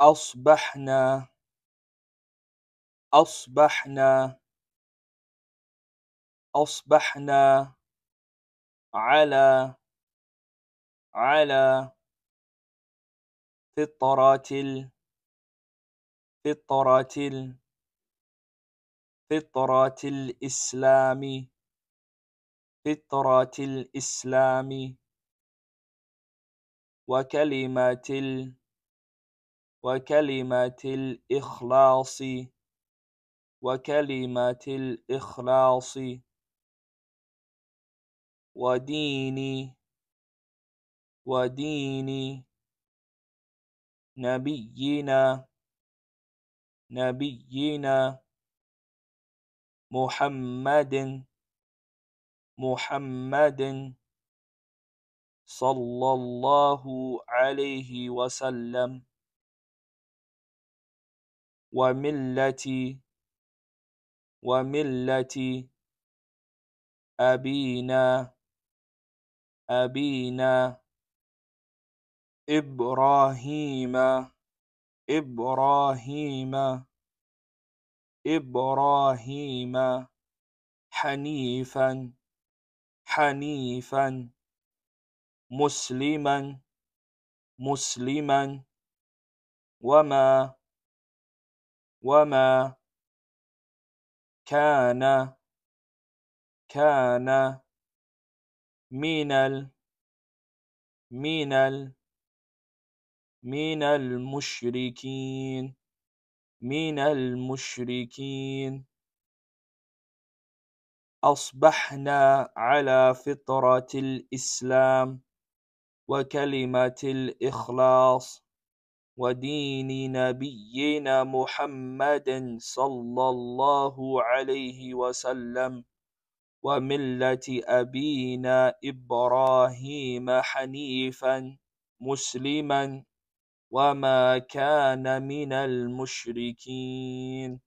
أصبحنا أصبحنا أصبحنا على على فطرة ال فطرة ال فطرة الإسلام فطرة الإسلام وكلمة ال وكلمة الإخلاص وكلمة الإخلاص وديني وديني نبينا نبينا محمد محمد صلى الله عليه وسلم وملتي وملتي أبينا أبينا إبراهيم إبراهيم إبراهيم حنيفا حنيفا مسلما مسلما وما وما كان كان من ال من ال من المشركين من المشركين أصبحنا على فطرة الإسلام وكلمة الإخلاص ودين نبينا محمد صلى الله عليه وسلم وملة أبينا إبراهيم حنيفا مسلما وما كان من المشركين